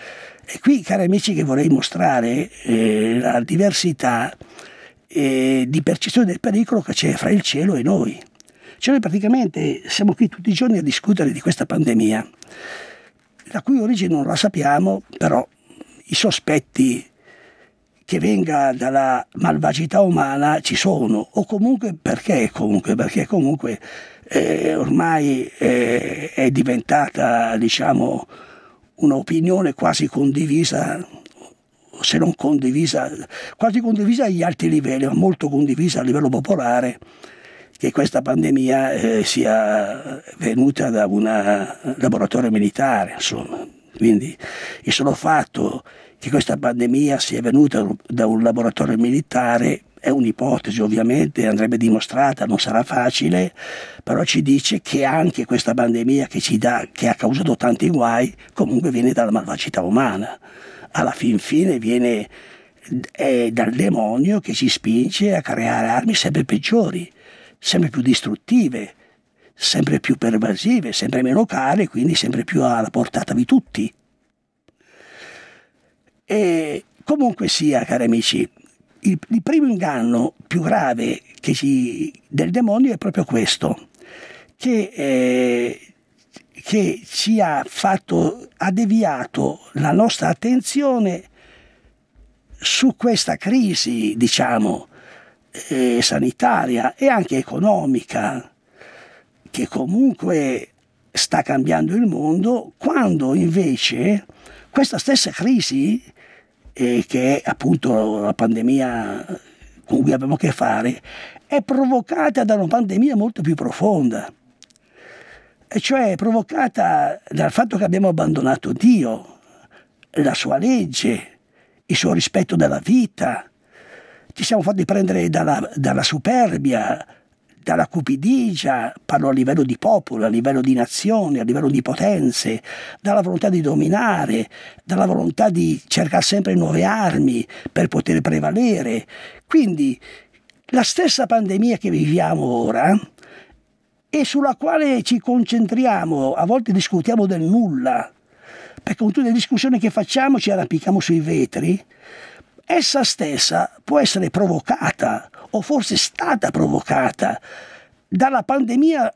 E qui, cari amici, che vorrei mostrare eh, la diversità eh, di percezione del pericolo che c'è fra il cielo e noi. Cioè noi praticamente siamo qui tutti i giorni a discutere di questa pandemia, la cui origine non la sappiamo, però i sospetti che venga dalla malvagità umana ci sono, o comunque perché comunque, perché comunque eh, ormai eh, è diventata diciamo un'opinione quasi condivisa, se non condivisa, quasi condivisa agli alti livelli, ma molto condivisa a livello popolare, che questa pandemia eh, sia venuta da un laboratorio militare, insomma. Quindi il solo fatto che questa pandemia sia venuta da un laboratorio militare è un'ipotesi ovviamente, andrebbe dimostrata, non sarà facile, però ci dice che anche questa pandemia che, dà, che ha causato tanti guai comunque viene dalla malvagità umana. Alla fin fine viene è dal demonio che ci spinge a creare armi sempre peggiori sempre più distruttive, sempre più pervasive, sempre meno care, quindi sempre più alla portata di tutti. E comunque sia, cari amici, il, il primo inganno più grave ci, del demonio è proprio questo, che, eh, che ci ha, fatto, ha deviato la nostra attenzione su questa crisi, diciamo, eh, sanitaria e anche economica, che comunque sta cambiando il mondo, quando invece questa stessa crisi, eh, che è appunto la pandemia con cui abbiamo a che fare, è provocata da una pandemia molto più profonda, e cioè provocata dal fatto che abbiamo abbandonato Dio, la sua legge, il suo rispetto della vita, ci siamo fatti prendere dalla, dalla superbia, dalla cupidigia, parlo a livello di popolo, a livello di nazione, a livello di potenze, dalla volontà di dominare, dalla volontà di cercare sempre nuove armi per poter prevalere. Quindi la stessa pandemia che viviamo ora e sulla quale ci concentriamo, a volte discutiamo del nulla, perché con tutte le discussioni che facciamo ci arrampichiamo sui vetri, essa stessa può essere provocata, o forse stata provocata, dalla pandemia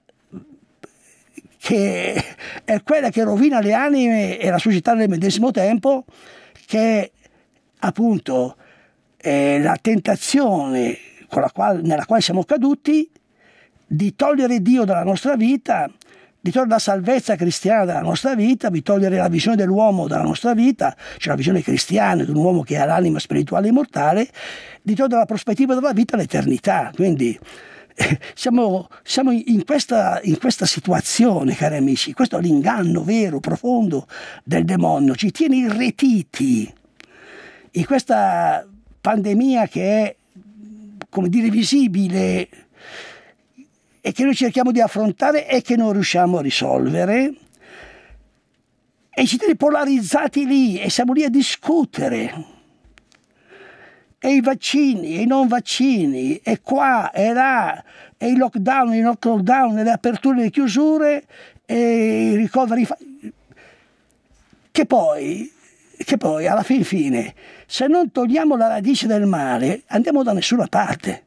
che è quella che rovina le anime e la società nel medesimo tempo, che appunto eh, la tentazione la quale, nella quale siamo caduti di togliere Dio dalla nostra vita mi toglie la salvezza cristiana dalla nostra vita, mi toglie la visione dell'uomo dalla nostra vita, cioè la visione cristiana di un uomo che ha l'anima spirituale immortale, di toglie la prospettiva della vita all'eternità. Quindi siamo, siamo in, questa, in, questa, situazione, cari amici. Questo è l'inganno vero, profondo del demonio. Ci tiene irretiti in questa pandemia che è, come dire, visibile e che noi cerchiamo di affrontare e che non riusciamo a risolvere. E ci tiene polarizzati lì e siamo lì a discutere. E i vaccini, e i non vaccini, e qua, e là, e i lockdown, i lockdown, e le aperture e le chiusure, e i ricoveri. Che poi, che poi, alla fin fine, se non togliamo la radice del male, andiamo da nessuna parte.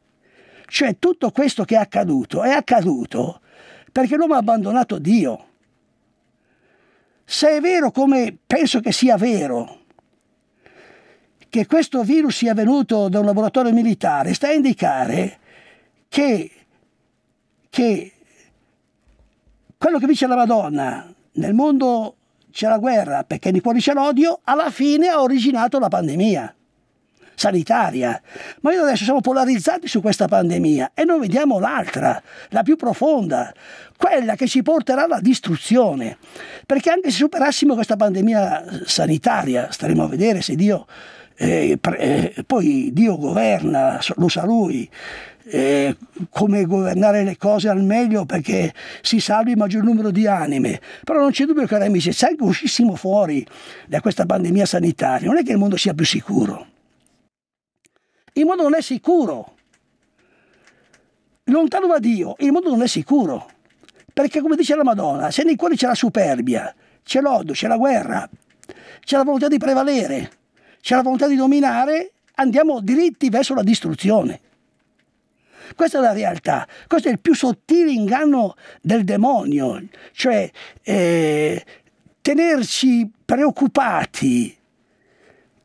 Cioè tutto questo che è accaduto è accaduto perché l'uomo ha abbandonato Dio. Se è vero come penso che sia vero, che questo virus sia venuto da un laboratorio militare, sta a indicare che, che quello che dice la Madonna, nel mondo c'è la guerra perché nei cuori c'è l'odio, alla fine ha originato la pandemia sanitaria. Ma noi adesso siamo polarizzati su questa pandemia e non vediamo l'altra, la più profonda, quella che ci porterà alla distruzione. Perché anche se superassimo questa pandemia sanitaria, staremo a vedere se Dio... Eh, pre, eh, poi Dio governa, lo sa lui, eh, come governare le cose al meglio perché si salvi il maggior numero di anime. Però non c'è dubbio, cari amici, se anche uscissimo fuori da questa pandemia sanitaria, non è che il mondo sia più sicuro il mondo non è sicuro. Lontano da Dio, il mondo non è sicuro. Perché come dice la Madonna, se nei cuori c'è la superbia, c'è l'odio, c'è la guerra, c'è la volontà di prevalere, c'è la volontà di dominare, andiamo diritti verso la distruzione. Questa è la realtà, questo è il più sottile inganno del demonio, cioè eh, tenerci preoccupati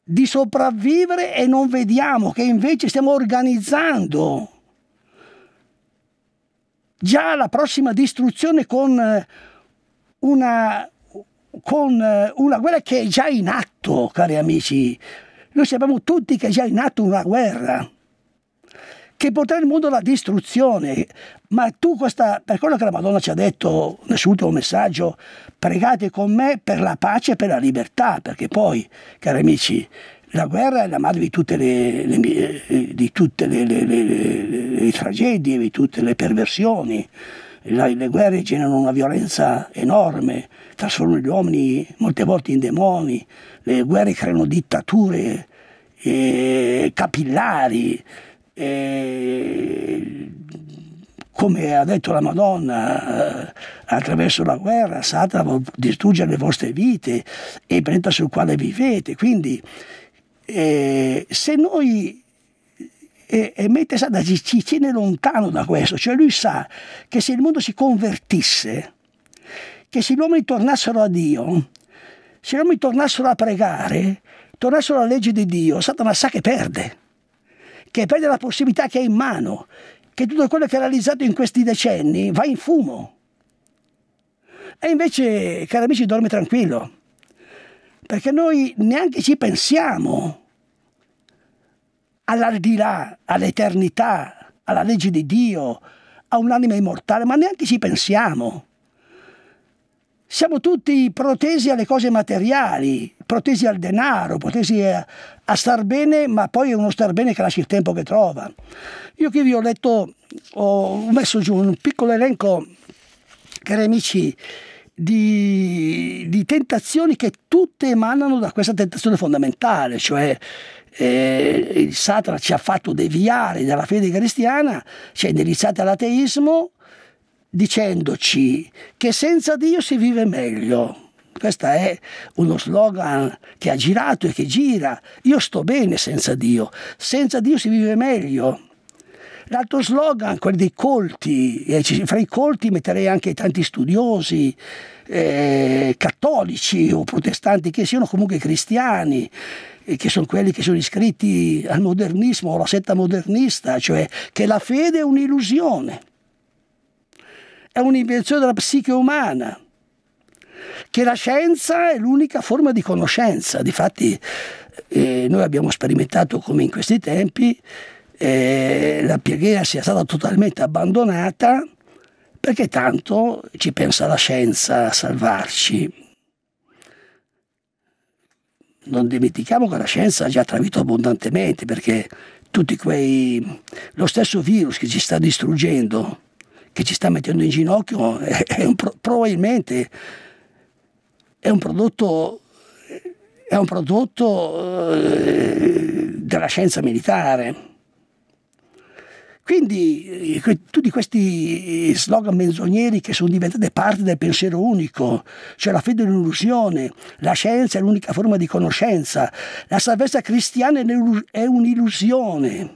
di sopravvivere e non vediamo che invece stiamo organizzando già la prossima distruzione con eh, una, con eh, una guerra che è già in atto, cari amici. Noi sappiamo tutti che è già in atto una guerra che porterà il mondo alla distruzione. Ma tu questa, per quello che la Madonna ci ha detto nel suo ultimo messaggio, pregate con me per la pace e per la libertà, perché poi, cari amici, la guerra è la madre di tutte le, le, di tutte le, le tragedie, di tutte le perversioni. le guerre generano una violenza enorme, trasformano gli uomini molte volte in demoni, le guerre creano dittature eh, capillari, e, come ha detto la Madonna, eh, attraverso la guerra Satana distrugge le vostre vite e il pianeta sul quale vivete. Quindi, eh, se noi e, eh, e mette Satana ci, ci tiene lontano da questo, cioè lui sa che se il mondo si convertisse, che se gli uomini tornassero a Dio, se gli uomini tornassero a pregare, tornassero alla legge di Dio, Satana sa che perde che perde la possibilità che ha in mano, che tutto quello che ha realizzato in questi decenni va in fumo. E invece, cari amici, dorme tranquillo, perché noi neanche ci pensiamo all'aldilà, all'eternità, alla legge di Dio, a un'anima immortale, ma neanche ci pensiamo. Siamo tutti protesi alle cose materiali, protesi al denaro, protesi a, a star bene, ma poi è uno star bene che lascia il tempo che trova. Io che vi ho letto, ho messo giù un piccolo elenco, cari amici, di, di tentazioni che tutte emanano da questa tentazione fondamentale, cioè eh, il Satana ci ha fatto deviare dalla fede cristiana, ci ha indirizzato all'ateismo, dicendoci che senza Dio si vive meglio. Questo è uno slogan che ha girato e che gira. Io sto bene senza Dio, senza Dio si vive meglio. L'altro slogan, quello dei colti, eh, fra i colti metterei anche tanti studiosi, eh, cattolici o protestanti che siano, comunque cristiani, eh, che sono quelli che sono iscritti al modernismo o alla setta modernista, cioè che la fede è un'illusione, è un'invenzione della psiche umana che la scienza è l'unica forma di conoscenza. Difatti eh, noi abbiamo sperimentato come in questi tempi eh, la preghiera sia stata totalmente abbandonata perché tanto ci pensa la scienza a salvarci. Non dimentichiamo che la scienza ha già tradito abbondantemente perché tutti quei... lo stesso virus che ci sta distruggendo, che ci sta mettendo in ginocchio, è, è un, probabilmente è un prodotto, è un prodotto eh, della scienza militare. Quindi eh, tutti questi slogan menzogneri che sono diventati parte del pensiero unico, cioè la fede è un'illusione, la scienza è l'unica forma di conoscenza, la salvezza cristiana è un'illusione.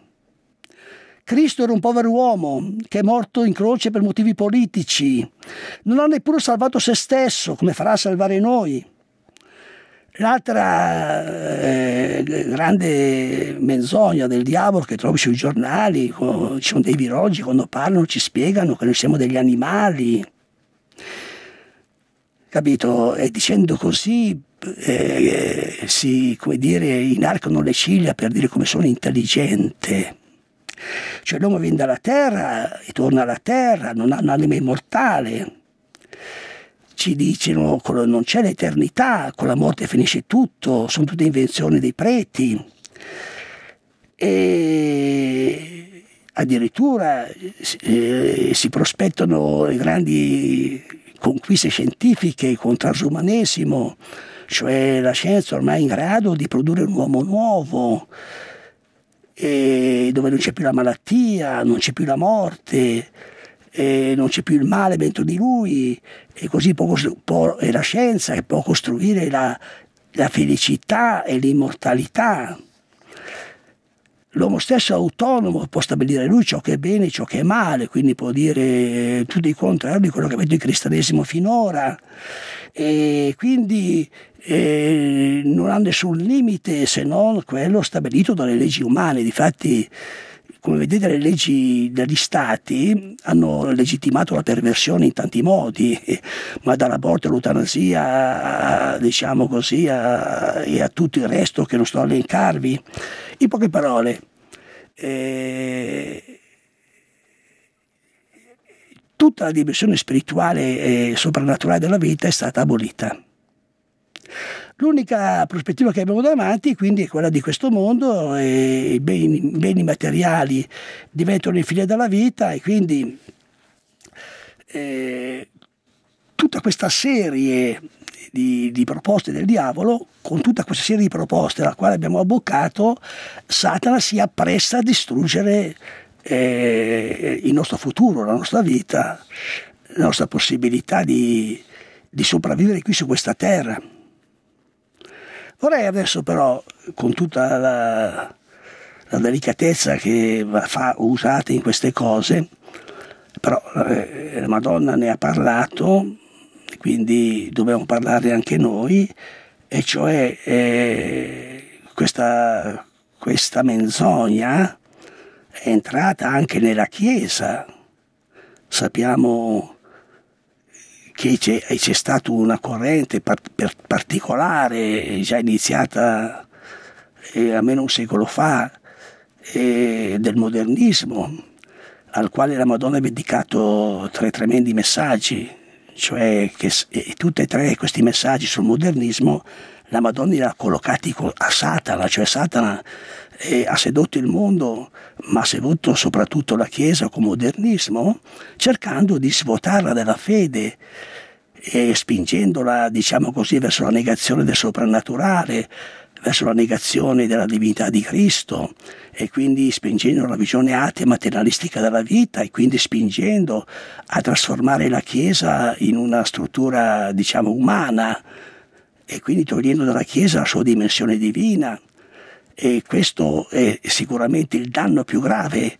Cristo era un povero uomo che è morto in croce per motivi politici. Non ha neppure salvato se stesso, come farà a salvare noi. L'altra eh, grande menzogna del diavolo che trovi sui giornali, ci sono dei virologi quando parlano ci spiegano che noi siamo degli animali. Capito? E dicendo così eh, si, come dire, inarcano le ciglia per dire come sono intelligente. Cioè l'uomo viene dalla terra e torna alla terra, non ha un'anima immortale. Ci dicono che non c'è l'eternità, con la morte finisce tutto, sono tutte invenzioni dei preti. E addirittura eh, si prospettano le grandi conquiste scientifiche con trasumanesimo, cioè la scienza ormai è in grado di produrre un uomo nuovo dove non c'è più la malattia, non c'è più la morte, non c'è più il male dentro di lui e così può, può, è la scienza che può costruire la, la felicità e l'immortalità. L'uomo stesso è autonomo, può stabilire lui ciò che è bene e ciò che è male, quindi può dire tutto il contrario eh, di quello che ha detto il cristianesimo finora. E quindi e non ha nessun limite se non quello stabilito dalle leggi umane. Difatti, come vedete, le leggi degli stati hanno legittimato la perversione in tanti modi, ma dall'aborto all'eutanasia, diciamo così, a, e a tutto il resto che non sto a elencarvi. In poche parole, eh, tutta la dimensione spirituale e soprannaturale della vita è stata abolita. L'unica prospettiva che abbiamo davanti quindi è quella di questo mondo e i beni, beni materiali diventano il fine della vita e quindi eh, tutta questa serie di, di, proposte del diavolo, con tutta questa serie di proposte alla quale abbiamo abboccato, Satana si appresta a distruggere eh, il nostro futuro, la nostra vita, la nostra possibilità di, di sopravvivere qui su questa terra. Vorrei adesso però, con tutta la, la delicatezza che fa, usate in queste cose, però eh, la Madonna ne ha parlato, quindi dobbiamo parlarne anche noi, e cioè eh, questa, questa menzogna è entrata anche nella Chiesa. Sappiamo che c'è, eh, c'è stata una corrente par- per- particolare eh, già iniziata eh, almeno un secolo fa eh, del modernismo al quale la Madonna ha dedicato tre tremendi messaggi, cioè che eh, tutti e tre questi messaggi sul modernismo la Madonna li ha collocati a Satana, cioè Satana e ha sedotto il mondo, ma ha sedotto soprattutto la Chiesa con modernismo, cercando di svuotarla della fede e spingendola, diciamo così, verso la negazione del soprannaturale, verso la negazione della divinità di Cristo e quindi spingendo la visione atea materialistica della vita e quindi spingendo a trasformare la Chiesa in una struttura diciamo umana e quindi togliendo dalla Chiesa la sua dimensione divina e questo è sicuramente il danno più grave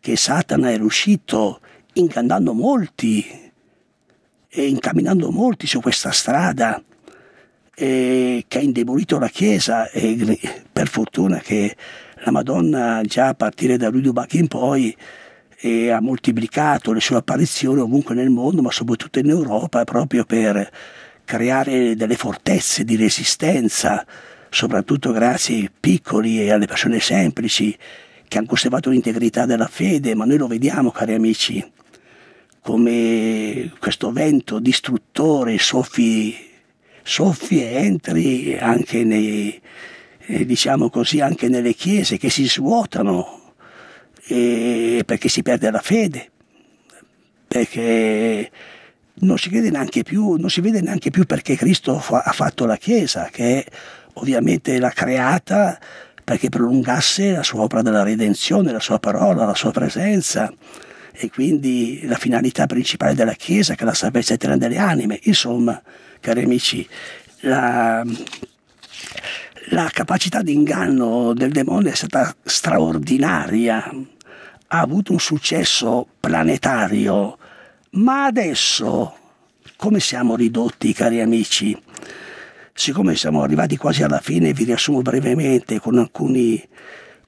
che Satana è riuscito ingannando molti e incamminando molti su questa strada che ha indebolito la Chiesa e per fortuna che la Madonna già a partire da Ludo Bach in poi ha moltiplicato le sue apparizioni ovunque nel mondo ma soprattutto in Europa proprio per creare delle fortezze di resistenza soprattutto grazie ai piccoli e alle persone semplici che hanno conservato l'integrità della fede, ma noi lo vediamo, cari amici, come questo vento distruttore soffi, soffi e entri anche, nei, eh, diciamo così, anche nelle chiese che si svuotano perché si perde la fede, perché non si, crede neanche più, non si vede neanche più perché Cristo fa, ha fatto la Chiesa, che è ovviamente l'ha creata perché prolungasse la sua opera della redenzione, la sua parola, la sua presenza e quindi la finalità principale della Chiesa che è la salvezza eterna delle anime. Insomma, cari amici, la, la capacità di inganno del demonio è stata straordinaria, ha avuto un successo planetario, ma adesso come siamo ridotti, cari amici? Siccome siamo arrivati quasi alla fine, vi riassumo brevemente con alcuni,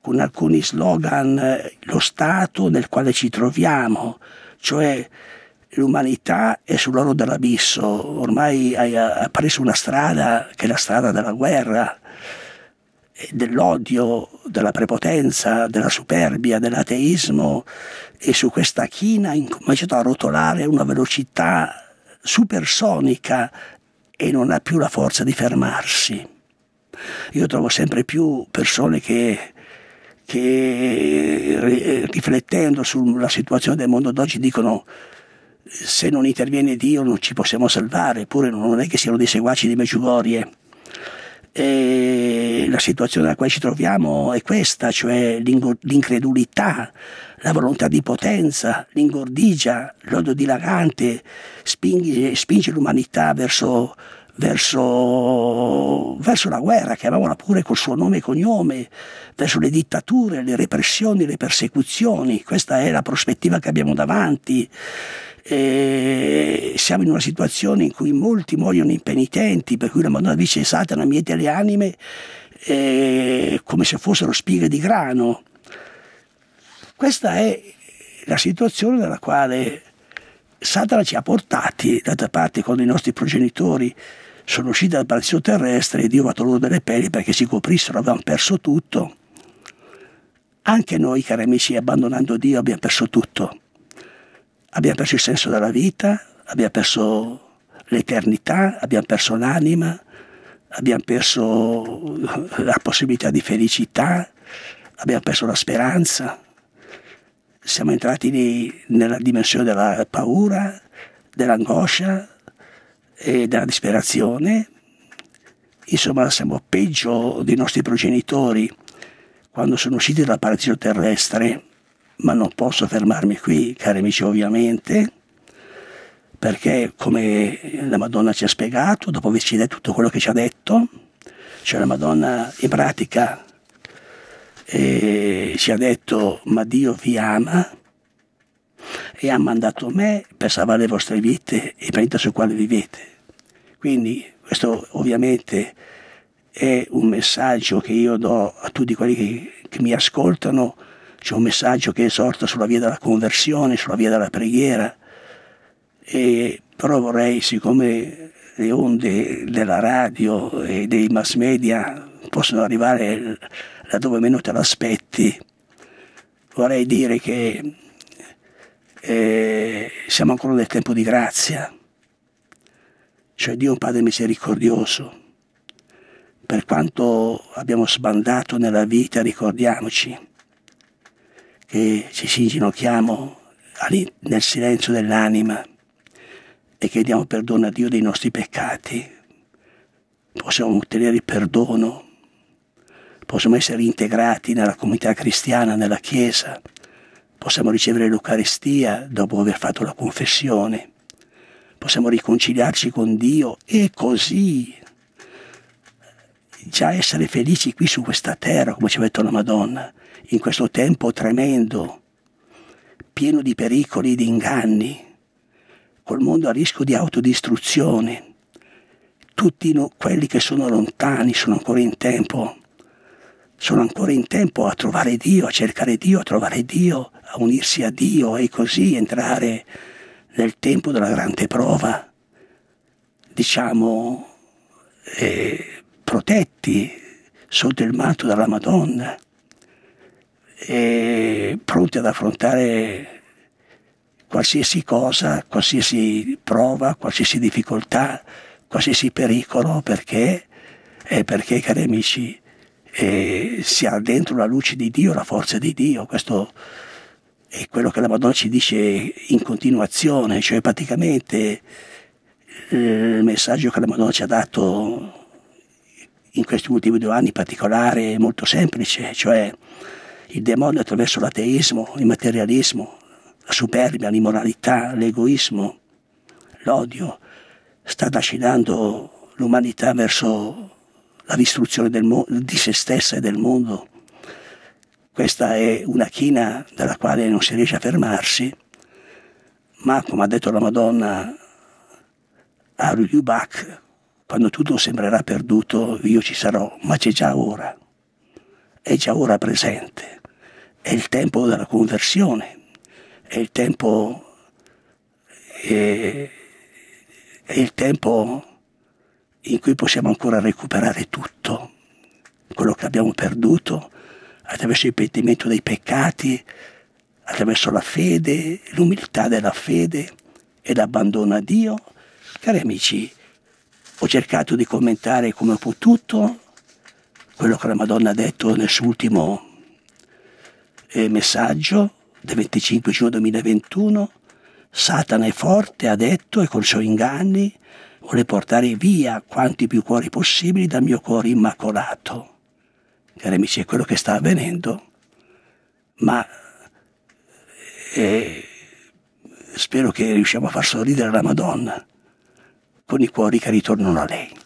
con alcuni slogan lo stato nel quale ci troviamo, cioè l'umanità è sull'oro dell'abisso, ormai ha preso una strada che è la strada della guerra, eh, dell'odio, della prepotenza, della superbia, dell'ateismo e su questa china ha cominciato a rotolare una velocità supersonica e non ha più la forza di fermarsi. Io trovo sempre più persone che, che eh, riflettendo sulla situazione del mondo d'oggi dicono se non interviene Dio non ci possiamo salvare, eppure non è che siano dei seguaci di Meciugorie. E la situazione nella quale ci troviamo è questa, cioè l'incredulità, la volontà di potenza, l'ingordigia, l'odio dilagante, spinge, spinge l'umanità verso, verso, verso, la guerra, chiamiamola pure col suo nome e cognome, verso le dittature, le repressioni, le persecuzioni. Questa è la prospettiva che abbiamo davanti. E siamo in una situazione in cui molti muoiono impenitenti, per cui la Madonna dice Satana miete le anime eh, come se fossero spighe di grano. Questa è la situazione nella quale Satana ci ha portati, d'altra parte quando i nostri progenitori sono usciti dal palazzo terrestre e Dio ha dato loro delle peli perché si coprissero, avevano perso tutto. Anche noi, cari amici, abbandonando Dio abbiamo perso tutto. Abbiamo perso il senso della vita, abbiamo perso l'eternità, abbiamo perso l'anima, abbiamo perso la possibilità di felicità, abbiamo perso la speranza siamo entrati lì nella dimensione della paura, dell'angoscia e della disperazione. Insomma, siamo peggio dei nostri progenitori quando sono usciti dal paradiso terrestre, ma non posso fermarmi qui, cari amici, ovviamente, perché come la Madonna ci ha spiegato, dopo averci detto tutto quello che ci ha detto, cioè la Madonna in pratica e ci ha detto ma Dio vi ama e ha mandato me per salvare le vostre vite e per il sul quale vivete. Quindi questo ovviamente è un messaggio che io do a tutti quelli che, che mi ascoltano, c'è un messaggio che esorta sulla via della conversione, sulla via della preghiera, e, però vorrei, siccome le onde della radio e dei mass media possono arrivare laddove meno te l'aspetti. Vorrei dire che eh, siamo ancora nel tempo di grazia, cioè Dio è un Padre misericordioso. Per quanto abbiamo sbandato nella vita, ricordiamoci che ci si inginocchiamo nel silenzio dell'anima e chiediamo perdono a Dio dei nostri peccati. Possiamo ottenere il perdono possiamo essere integrati nella comunità cristiana, nella Chiesa, possiamo ricevere l'Eucaristia dopo aver fatto la confessione, possiamo riconciliarci con Dio e così già essere felici qui su questa terra, come ci ha detto la Madonna, in questo tempo tremendo, pieno di pericoli e di inganni, col mondo a rischio di autodistruzione. Tutti quelli che sono lontani sono ancora in tempo sono ancora in tempo a trovare Dio, a cercare Dio, a trovare Dio, a unirsi a Dio e così entrare nel tempo della grande prova, diciamo, eh, protetti sotto il manto della Madonna e pronti ad affrontare qualsiasi cosa, qualsiasi prova, qualsiasi difficoltà, qualsiasi pericolo, perché, eh, perché cari amici, e si ha dentro la luce di Dio, la forza di Dio, questo è quello che la Madonna ci dice in continuazione, cioè praticamente eh, il messaggio che la Madonna ci ha dato in questi ultimi due anni in particolare è molto semplice, cioè il demonio attraverso l'ateismo, il materialismo, la superbia, l'immoralità, l'egoismo, l'odio, sta trascinando l'umanità verso la distruzione mo- di se stessa e del mondo. Questa è una china dalla quale non si riesce a fermarsi, ma come ha detto la Madonna a Ryubak, quando tutto sembrerà perduto io ci sarò, ma c'è già ora, è già ora presente, è il tempo della conversione, è il tempo... È, eh, è il tempo in cui possiamo ancora recuperare tutto, quello che abbiamo perduto, attraverso il pentimento dei peccati, attraverso la fede, l'umiltà della fede e l'abbandono a Dio. Cari amici, ho cercato di commentare come ho potuto quello che la Madonna ha detto nel suo ultimo eh, messaggio del 25 giugno 2021. Satana è forte, ha detto, e con i suoi inganni Vuole portare via quanti più cuori possibili dal mio cuore immacolato. Cari amici, è quello che sta avvenendo, ma eh, spero che riusciamo a far sorridere la Madonna con i cuori che ritornano a lei.